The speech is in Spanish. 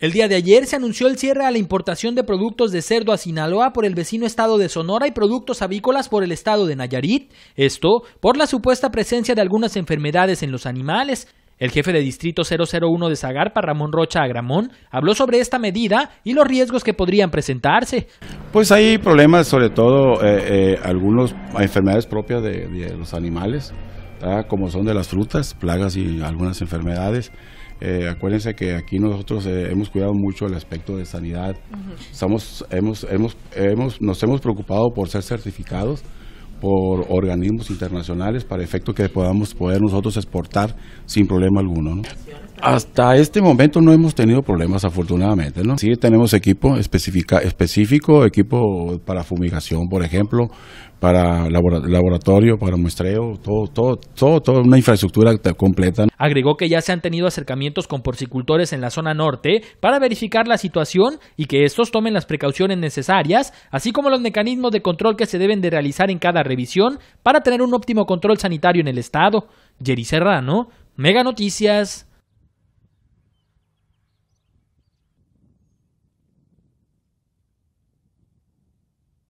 El día de ayer se anunció el cierre a la importación de productos de cerdo a Sinaloa por el vecino estado de Sonora y productos avícolas por el estado de Nayarit, esto por la supuesta presencia de algunas enfermedades en los animales. El jefe de Distrito 001 de Zagarpa, Ramón Rocha Agramón, habló sobre esta medida y los riesgos que podrían presentarse. Pues hay problemas, sobre todo eh, eh, algunas enfermedades propias de, los animales, como son de las frutas, plagas y algunas enfermedades. Eh, acuérdense que aquí nosotros eh, hemos cuidado mucho el aspecto de sanidad. Estamos, hemos, hemos, hemos, nos hemos preocupado por ser certificados por organismos internacionales para efecto que podamos poder nosotros exportar sin problema alguno. ¿no? Hasta este momento no hemos tenido problemas, afortunadamente, ¿no? Sí tenemos equipo específico, equipo para fumigación, por ejemplo, para laboratorio, para muestreo, todo, todo, todo, toda una infraestructura completa. Agregó que ya se han tenido acercamientos con porcicultores en la zona norte para verificar la situación y que estos tomen las precauciones necesarias, así como los mecanismos de control que se deben de realizar en cada revisión para tener un óptimo control sanitario en el estado. Jerry Serrano, Mega Noticias.